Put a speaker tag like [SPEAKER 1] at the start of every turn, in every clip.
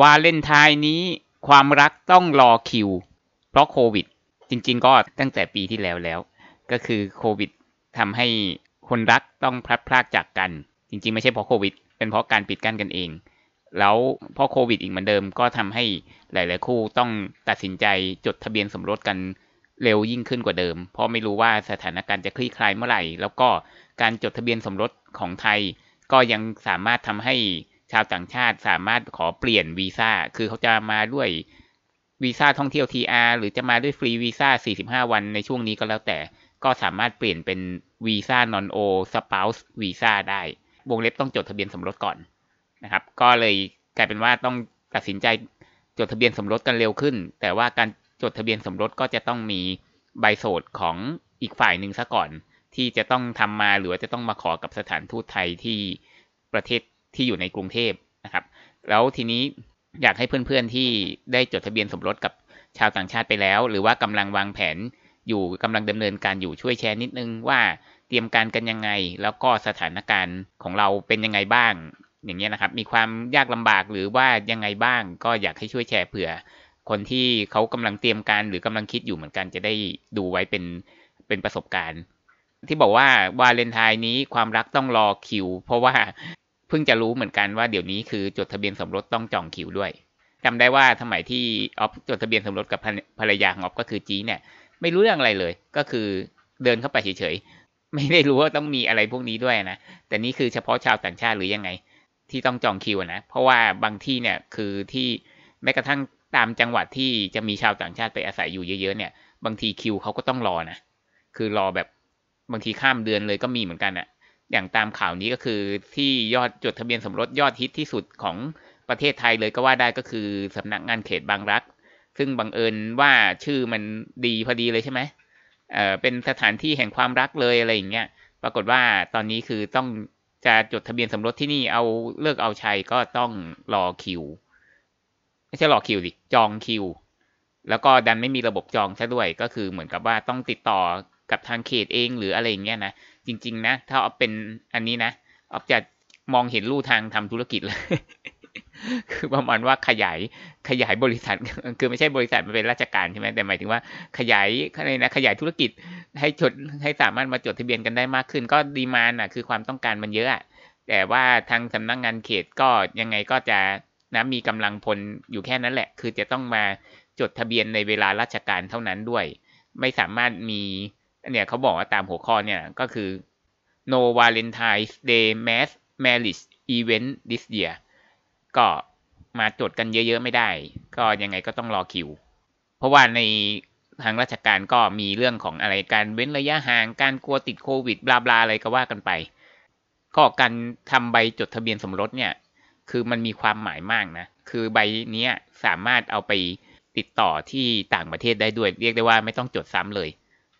[SPEAKER 1] วาเลนไทน์นี้ความรักต้องรอคิว เพราะโควิดจริงๆก็ตั้งแต่ปีที่แล้วแล้ว ก็คือโควิดทำให้คนรักต้องพลัดพรากจากกัน จริงๆไม่ใช่เพราะโควิด เป็นเพราะการปิดกั้นกันเอง แล้วพอโควิดอีกเหมือนเดิมก็ทำให้หลาย ๆคู่ต้องตัดสินใจจดทะเบียนสมรสกันเร็วยิ่งขึ้นกว่าเดิม เพราะไม่รู้ว่าสถานการณ์จะคลี่คลายเมื่อไหร่ แล้วก็การจดทะเบียนสมรสของไทย ก็ยังสามารถทำให้ชาวต่างชาติสามารถขอเปลี่ยนวีซ่า คือเขาจะมาด้วยวีซ่าท่องเที่ยว TR หรือจะมาด้วยฟรีวีซ่า 45 วันในช่วงนี้ก็แล้วแต่ ก็สามารถเปลี่ยนเป็นวีซ่านอนโอสปาวส์วีซ่าได้ วงเล็บต้องจดทะเบียนสมรสก่อนนะครับ ก็เลยกลายเป็นว่าต้องตัดสินใจจดทะเบียนสมรสกันเร็วขึ้น แต่ว่าการจดทะเบียนสมรสก็จะต้องมีใบโสดของอีกฝ่ายหนึ่งซะก่อน ที่จะต้องทำมาหรือจะต้องมาขอกับสถานทูตไทยที่ประเทศที่อยู่ในกรุงเทพนะครับ แล้วทีนี้อยากให้เพื่อนๆที่ได้จดทะเบียนสมรสกับชาวต่างชาติไปแล้ว หรือว่ากำลังวางแผนอยู่กำลังดำเนินการอยู่ช่วยแชร์นิดนึงว่าเตรียมการกันยังไง แล้วก็สถานการณ์ของเราเป็นยังไงบ้าง อย่างเงี้ยนะครับ มีความยากลำบากหรือว่ายังไงบ้าง ก็อยากให้ช่วยแชร์เผื่อ คนที่เขากำลังเตรียมการหรือกำลังคิดอยู่เหมือนกันจะได้ดูไว้เป็นเป็นประสบการณ์ ที่บอกว่าวาเลนไทน์นี้ความรักต้องรอคิวเพราะว่าเพิ่งจะรู้เหมือนกันว่าเดี๋ยวนี้คือจดทะเบียนสมรสต้องจองคิวด้วย จำได้ว่าสมัยที่ออฟจดทะเบียนสมรสกับภรรยาของออฟก็คือจีเนี่ยไม่รู้เรื่องอะไรเลยก็คือเดินเข้าไป เฉยๆไม่ได้รู้ว่าต้องมีอะไรพวกนี้ด้วยนะ แต่นี่คือเฉพาะชาวต่างชาติหรือยังไง ที่ต้องจองคิวนะ เพราะว่าบางที่เนี่ยคือที่แม้กระทั่งตามจังหวัดที่จะมีชาวต่างชาติไปอาศัยอยู่เยอะๆ เนี่ยบางทีคิวเขาก็ต้องรอนะ คือรอแบบบางทีข้ามเดือนเลยก็มีเหมือนกันอะอย่างตามข่าวนี้ก็คือที่ยอดจดทะเบียนสมรสยอดฮิตที่สุดของประเทศไทยเลยก็ว่าได้ก็คือสำนักงานเขตบางรัก ซึ่งบังเอิญว่าชื่อมันดีพอดีเลยใช่ไหมเออเป็นสถานที่แห่งความรักเลยอะไรอย่างเงี้ยปรากฏว่าตอนนี้คือต้องจะจดทะเบียนสมรสที่นี่เอาเลิกเอาชัยก็ต้องรอคิว ไม่ใช่รอคิวดิจองคิว แล้วก็ดันไม่มีระบบจองซะด้วยก็คือเหมือนกับว่าต้องติดต่อกับทางเขตเองหรืออะไรอย่างเงี้ยนะจริงๆ นะถ้าเอาเป็นอันนี้นะ ออาจะมองเห็นลู่ทางทำธุรกิจเลย คือประมาณว่าขยายขยายบริษัทคือไม่ใช่บริษัทมันเป็นราชการใช่ไหมแต่หมายถึงว่าขยายอะไรนะขยายธุรกิจให้จดให้สามารถมาจดทะเบียนกันได้มาก ขึ้นก็ดีมานอ่ะ คือความต้องการมันเยอะแต่ว่าทางสำนักงงานเขตก็ยังไงก็จะนะมีกำลังพลอยู่แค่นั้นแหละ คือจะต้องมาจดทะเบียนในเวลาราชการเท่านั้นด้วย ไม่สามารถมีเนี่ยเขาบอกว่าตามหัวข้อเนี่ยก็คือ no Valentine's Day mass marriage event this year ก็มาจดกันเยอะๆไม่ได้ ก็ยังไงก็ต้องรอคิว เพราะว่าในทางราชการก็มีเรื่องของอะไรการเว้นระยะห่าง การกลัวติดโควิด บลาๆ อะไรก็ว่ากันไป ก็การทำใบจดทะเบียนสมรสเนี่ย คือมันมีความหมายมากนะ คือใบนี้สามารถเอาไปติดต่อที่ต่างประเทศได้ด้วย เรียกได้ว่าไม่ต้องจดซ้ำเลย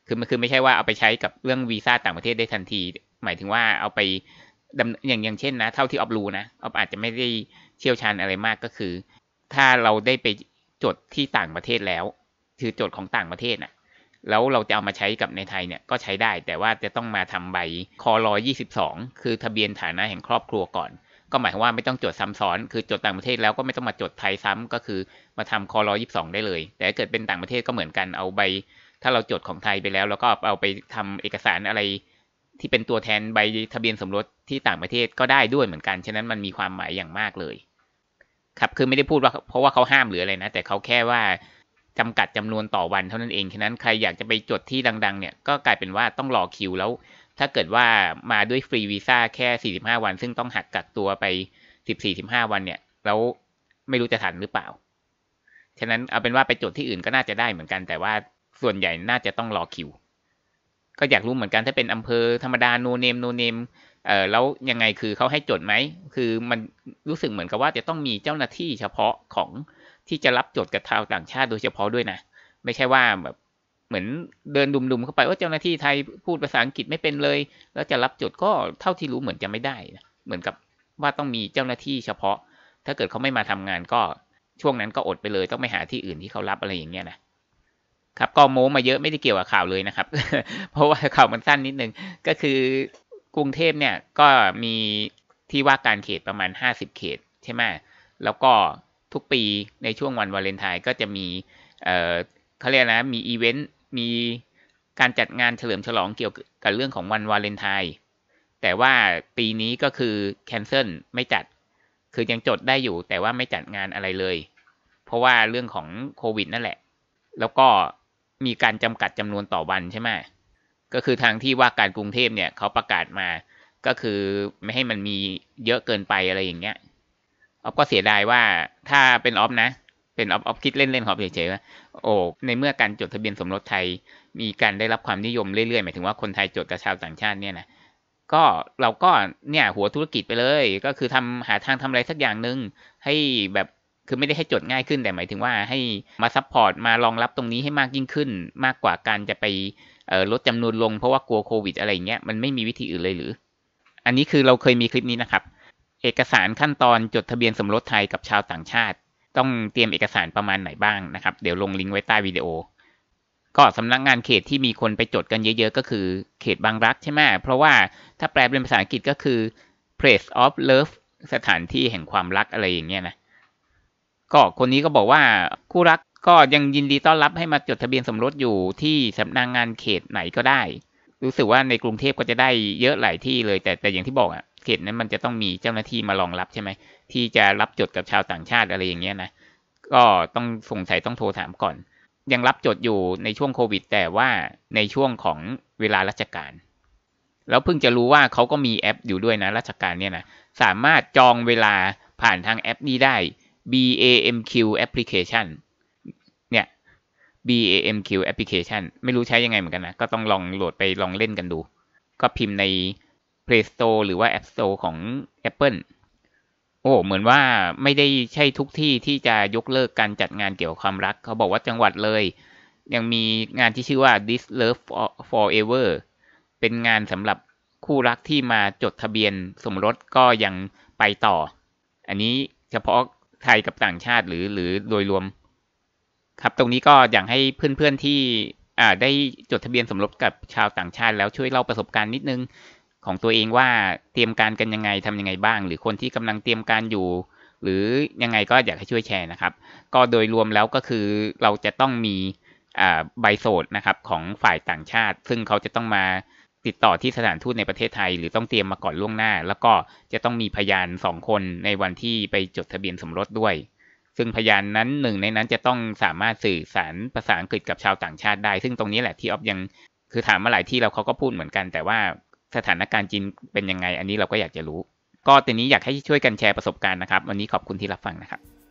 [SPEAKER 1] คือมันคือไม่ใช่ว่าเอาไปใช้กับเรื่องวีซ่าต่างประเทศได้ทันที หมายถึงว่าเอาไปอย่างอย่างเช่นนะ เท่าที่ออฟรู้นะออฟอาจจะไม่ได้เชี่ยวชาญอะไรมากก็คือ ถ้าเราได้ไปจดที่ต่างประเทศแล้ว คือจดของต่างประเทศนะ่ะ แล้วเราจะเอามาใช้กับในไทยเนี่ย ก็ใช้ได้แต่ว่าจะต้องมาทำใบคอร้อยยี่สิบสองคือทะเบียนฐานะแห่งครอบครัวก่อน ก็หมายความว่าไม่ต้องจดซ้ำซ้อน คือจดต่างประเทศ แล้วก็ไม่ต้องมาจดไทยซ้ำก็คือมาทำคอร้อยยี่สิบสองได้เลย แต่ถ้าเกิดเป็นต่างประเทศก็เหมือนกัน เอาใบถ้าเราจดของไทยไปแล้ว แล้วก็เอาไปทำเอกสารอะไร ที่เป็นตัวแทนใบทะเบียนสมรสที่ต่างประเทศก็ได้ด้วยเหมือนกันฉะนั้นมันมีความหมายอย่างมากเลย ครับคือไม่ได้พูดว่าเพราะว่าเขาห้ามหรืออะไรนะ แต่เขาแค่ว่าจำกัดจำนวนต่อวันเท่านั้นเอง ฉะนั้นใครอยากจะไปจดที่ดัง ๆ เนี่ยก็กลายเป็นว่าต้องรอคิวแล้วถ้าเกิดว่ามาด้วยฟรีวีซ่าแค่45วัน ซึ่งต้องหักกักตัวไป14-15วันเนี่ยแล้วไม่รู้จะทันหรือเปล่าฉะนั้นเอาเป็นว่าไปจดที่อื่นก็น่าจะได้เหมือนกันแต่ว่าส่วนใหญ่น่าจะต้องรอคิว ก็อยากรู้เหมือนกันถ้าเป็นอำเภอธรรมดาโนเนมโนเนมเออแล้วยังไงคือเขาให้จดไหมคือมันรู้สึกเหมือนกับว่าจะต้องมีเจ้าหน้าที่เฉพาะของที่จะรับจดกับชาวต่างชาติโดยเฉพาะด้วยนะไม่ใช่ว่าแบบเหมือนเดินดุมๆเข้าไปว่าเจ้าหน้าที่ไทยพูดภาษาอังกฤษไม่เป็นเลย แล้วจะรับจดก็เท่าที่รู้เหมือนจะไม่ได้นะเหมือนกับว่าต้องมีเจ้าหน้าที่เฉพาะ ถ้าเกิดเขาไม่มาทำงานก็ช่วงนั้นก็อดไปเลยต้องไปหาที่อื่นที่เขารับอะไรอย่างเงี้ยนะครับก็โม้มาเยอะไม่ได้เกี่ยวกับข่าวเลยนะครับ เพราะว่าข่าวมันสั้นนิดนึงก็คือกรุงเทพเนี่ยก็มีที่ว่าการเขตประมาณ50เขตใช่ไหมแล้วก็ทุกปีในช่วงวันวาเลนไทน์ก็จะมีเอ่อเขาเรียกนะมีอีเวนต์มีการจัดงานเฉลิมฉลองเกี่ยวกับเรื่องของวันวาเลนไทน์แต่ว่าปีนี้ก็คือแคนเซิลไม่จัดคือยังจดได้อยู่ แต่ว่าไม่จัดงานอะไรเลย เพราะว่าเรื่องของโควิด นั่นแหละ แล้วก็มีการจำกัดจำนวนต่อวันใช่ไหมก็คือทางที่ว่าการกรุงเทพเนี่ยเขาประกาศมาก็คือไม่ให้มันมีเยอะเกินไปอะไรอย่างเงี้ย ออฟก็เสียดายว่าถ้าเป็นออฟนะ เป็นออฟออฟ คิดเล่นๆครับเฉยๆว่า โอ้ ในเมื่อการจดทะเบียนสมรสไทย มีการได้รับความนิยมเรื่อยๆ หมายถึงว่าคนไทยจดกับชาวต่างชาติเนี่ยนะ ก็เราก็เนี่ยหัวธุรกิจไปเลย ก็คือทำหาทางทำอะไรสักอย่างหนึ่งให้แบบคือไม่ได้ให้จดง่ายขึ้นแต่หมายถึงว่าให้มาซัพพอร์ตมารองรับตรงนี้ให้มากยิ่งขึ้น มากกว่าการจะไปลดจำนวนลงเพราะว่ากลัวโควิด อะไรเงี้ยมันไม่มีวิธีอื่นเลยหรือ อันนี้คือเราเคยมีคลิปนี้นะครับ เอกสารขั้นตอนจดทะเบียนสมรสไทยกับชาวต่างชาติ ต้องเตรียมเอกสารประมาณไหนบ้างนะครับ เดี๋ยวลงลิงก์ไว้ใต้วิดีโอก็สำนักงงานเขตที่มีคนไปจดกันเยอะๆก็คือ เขตบางรักใช่ไหมเพราะว่าถ้าแปลเป็นภาษาอังกฤษก็คือ place of love สถานที่แห่งความรักอะไรอย่างเงี้ยนะก็คนนี้ก็บอกว่าคู่รักก็ยังยินดีต้อนรับให้มาจดทะเบียนสมรสอยู่ที่สำนักงงานเขตไหนก็ได้รู้สึกว่าในกรุงเทพก็จะได้เยอะหลายที่เลย แต่แต่อย่างที่บอกอะเขตนั้นมันจะต้องมีเจ้าหน้าที่มารองรับใช่ไหมที่จะรับจดกับชาวต่างชาติอะไรอย่างเงี้ยนะ ก็ต้องสงสัยต้องโทรถามก่อนยังรับจดอยู่ในช่วงโควิดแต่ว่าในช่วงของเวลาราชการแล้วเพิ่งจะรู้ว่าเขาก็มีแอปอยู่ด้วยนะราชการเนี่ยนะสามารถจองเวลาผ่านทางแอปนี้ได้ BAMQ application เนี่ย BAMQ application ไม่รู้ใช้ยังไงเหมือนกันนะ ก็ต้องลองโหลดไปลองเล่นกันดู ก็พิมพ์ใน Play Store หรือว่า App Store ของ Apple โอ้ เหมือนว่าไม่ได้ใช่ทุกที่ที่จะยกเลิกการจัดงานเกี่ยวกับความรัก เขาบอกว่าจังหวัดเลย ยังมีงานที่ชื่อว่า This Love Forever เป็นงานสำหรับคู่รักที่มาจดทะเบียนสมรสก็ยังไปต่อ อันนี้เฉพาะไทยกับต่างชาติหรือหรือโดยรวม ครับ ตรงนี้ก็อยากให้เพื่อน ๆที่ อ่าได้จดทะเบียนสมรสกับชาวต่างชาติ แล้วช่วยเล่าประสบการณ์นิดนึง ของตัวเองว่าเตรียมการกันยังไงทํำยังไงบ้าง หรือคนที่กำลังเตรียมการอยู่ หรือยังไงก็อยากให้ช่วยแชร์นะครับ ก็โดยรวมแล้วก็คือเราจะต้องมีใบโสดนะครับของฝ่ายต่างชาติ ซึ่งเขาจะต้องมาติดต่อที่สถานทูตในประเทศไทยหรือต้องเตรียมมาก่อนล่วงหน้า แล้วก็จะต้องมีพยานสองคนในวันที่ไปจดทะเบียนสมรสด้วย ซึ่งพยานนั้นหนึ่งในนั้นจะต้องสามารถสื่อสารภาษาอังกฤษกับชาวต่างชาติได้ ซึ่งตรงนี้แหละที่ออฟยัง คือถามมาหลายที่เราเขาก็พูดเหมือนกัน แต่ว่าสถานการณ์จีนเป็นยังไง อันนี้เราก็อยากจะรู้ ก็ตอนนี้อยากให้ช่วยกันแชร์ประสบการณ์นะครับวันนี้ขอบคุณที่รับฟังนะครับ